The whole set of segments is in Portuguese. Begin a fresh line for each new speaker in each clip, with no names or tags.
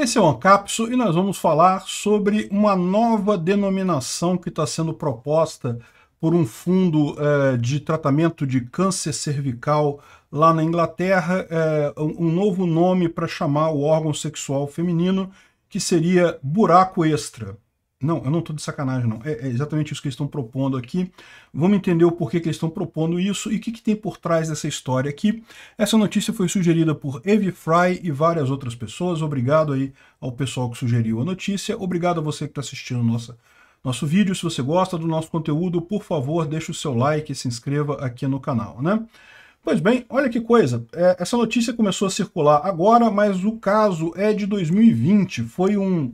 Esse é o Ancapso e nós vamos falar sobre uma nova denominação que está sendo proposta por um fundo eh, de tratamento de câncer cervical lá na Inglaterra, eh, um novo nome para chamar o órgão sexual feminino, que seria buraco extra. Não, eu não estou de sacanagem, não. É, é, exatamente isso que eles estão propondo aqui. Vamos entender o porquê que eles estão propondo isso e o que, que, tem por trás dessa história aqui. Essa notícia foi sugerida por Evie Fry e várias outras pessoas. Obrigado aí ao pessoal que sugeriu a notícia. Obrigado a você que está assistindo nossa, nosso vídeo. Se você gosta do nosso conteúdo, por favor, deixe o seu like e se inscreva aqui no canal, né? Pois bem, olha que coisa, é, essa notícia começou a circular agora, mas o caso é de 2020, foi um,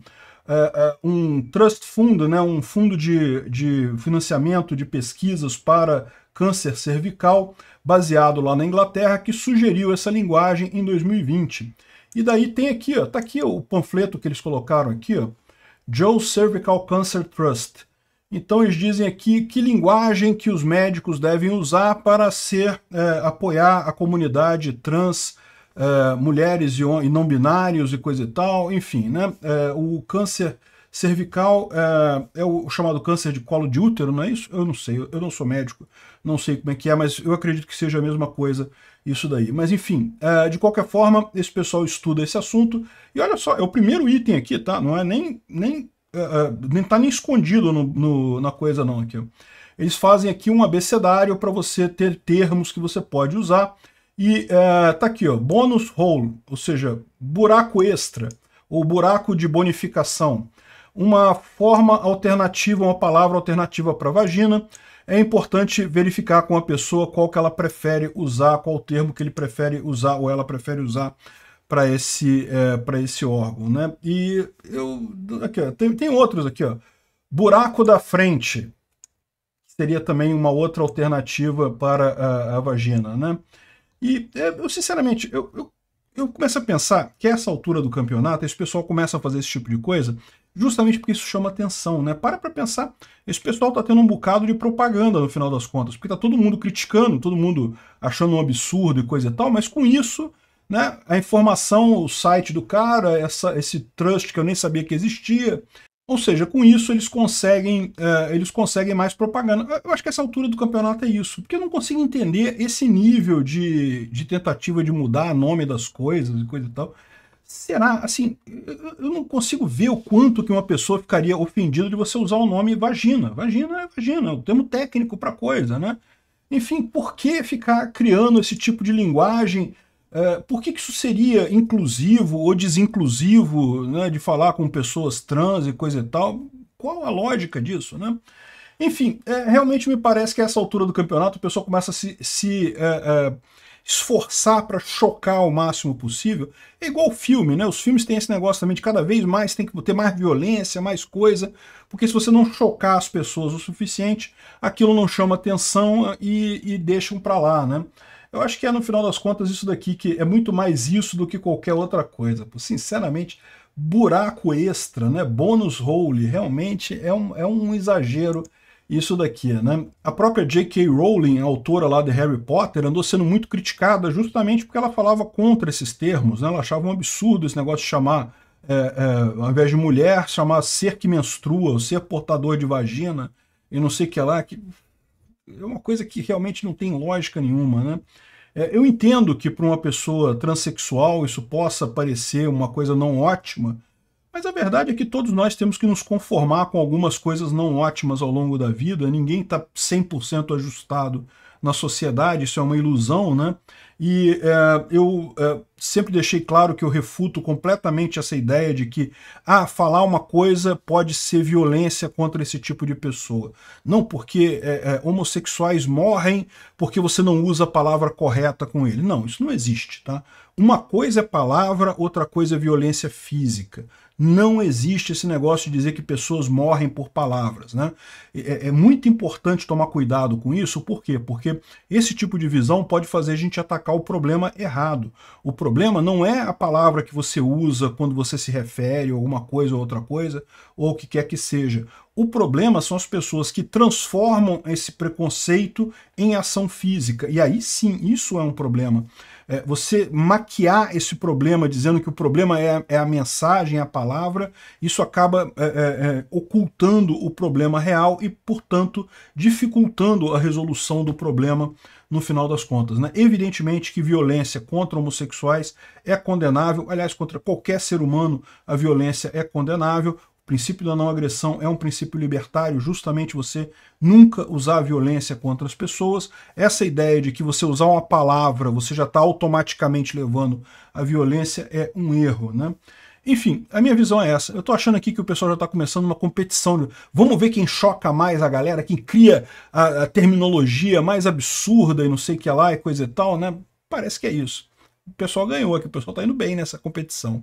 uh, um trust fund, né, um fundo de, de financiamento de pesquisas para câncer cervical, baseado lá na Inglaterra, que sugeriu essa linguagem em 2020. E daí tem aqui, ó, tá aqui o panfleto que eles colocaram aqui, ó, Joe Cervical Cancer Trust. Então eles dizem aqui que linguagem que os médicos devem usar para ser é, apoiar a comunidade trans é, mulheres e, e, não binários e coisa e tal, enfim, né? É, o câncer cervical é, é, o chamado câncer de colo de útero, não é isso? Eu não sei, eu não sou médico, não sei como é que é, mas eu acredito que seja a mesma coisa isso daí. Mas enfim, é, de qualquer forma, esse pessoal estuda esse assunto. E olha só, é o primeiro item aqui, tá? Não é nem. nem nem tá nem escondido no, no, na coisa não aqui. Eles fazem aqui um abecedário para você ter termos que você pode usar e uh, tá aqui, ó, bônus hole, ou seja, buraco extra, ou buraco de bonificação. Uma forma alternativa, uma palavra alternativa para vagina. É importante verificar com a pessoa qual que ela prefere usar, qual termo que ele prefere usar ou ela prefere usar para esse, é, eh, para esse órgão, né? E eu aqui, ó, tem, tem outros aqui, ó. Buraco da frente seria também uma outra alternativa para a, a vagina, né? E é, eu, sinceramente, eu, eu, eu, começo a pensar que essa altura do campeonato, esse pessoal começa a fazer esse tipo de coisa justamente porque isso chama atenção, né? Para para pensar, esse pessoal tá tendo um bocado de propaganda no final das contas, porque tá todo mundo criticando, todo mundo achando um absurdo e coisa e tal, mas com isso, né, a informação, o site do cara, essa, esse trust que eu nem sabia que existia, ou seja, com isso eles conseguem, uh, eles conseguem mais propaganda. Eu acho que essa altura do campeonato é isso, porque eu não consigo entender esse nível de, de tentativa de mudar o nome das coisas e coisa e tal. Será, assim, eu não consigo ver o quanto que uma pessoa ficaria ofendida de você usar o nome vagina. Vagina é vagina, é o termo técnico para coisa, né? Enfim, por que ficar criando esse tipo de linguagem é, por que, que isso seria inclusivo ou desinclusivo né, de falar com pessoas trans e coisa e tal? Qual a lógica disso, né? Enfim, é, realmente me parece que a essa altura do campeonato o pessoal começa a se, se é, é esforçar para chocar o máximo possível. É igual filme, né? Os filmes têm esse negócio também de cada vez mais tem que ter mais violência, mais coisa, porque se você não chocar as pessoas o suficiente, aquilo não chama atenção e, e deixam para lá, né? Eu acho que é, no final das contas, isso daqui que é muito mais isso do que qualquer outra coisa. Sinceramente, buraco extra, né? bônus role, realmente é um, é um exagero isso daqui, né? A própria J.K. Rowling, autora lá de Harry Potter, andou sendo muito criticada justamente porque ela falava contra esses termos, né? Ela achava um absurdo esse negócio de chamar, é, é, ao invés de mulher, chamar ser que menstrua, ou ser portador de vagina, e não sei o que lá, que é uma coisa que realmente não tem lógica nenhuma, né? É, eu entendo que para uma pessoa transexual isso possa parecer uma coisa não ótima, mas a verdade é que todos nós temos que nos conformar com algumas coisas não ótimas ao longo da vida, ninguém está 100% ajustado na sociedade, isso é uma ilusão, né? E é, eu é, sempre deixei claro que eu refuto completamente essa ideia de que ah, falar uma coisa pode ser violência contra esse tipo de pessoa. Não porque é, é homossexuais morrem porque você não usa a palavra correta com ele. Não, isso não existe, tá? Uma coisa é palavra, outra coisa é violência física. Não existe esse negócio de dizer que pessoas morrem por palavras. Né? É, é, muito importante tomar cuidado com isso, por quê? Porque esse tipo de visão pode fazer a gente atacar o problema errado. O problema não é a palavra que você usa quando você se refere a alguma coisa ou outra coisa, ou o que quer que seja. O problema são as pessoas que transformam esse preconceito em ação física. E aí sim, isso é um problema é, você maquiar esse problema dizendo que o problema é, é a mensagem, a palavra, isso acaba é, é, é, ocultando o problema real e, portanto, dificultando a resolução do problema no final das contas. Né? Evidentemente que violência contra homossexuais é condenável, aliás, contra qualquer ser humano a violência é condenável. O princípio da não agressão é um princípio libertário, justamente você nunca usar a violência contra as pessoas. Essa ideia de que você usar uma palavra, você já está automaticamente levando a violência, é um erro. Né? Enfim, a minha visão é essa. Eu estou achando aqui que o pessoal já está começando uma competição. Vamos ver quem choca mais a galera, quem cria a, a terminologia mais absurda e não sei o que lá e coisa e tal, né? Parece que é isso. O pessoal ganhou aqui, o pessoal está indo bem nessa competição.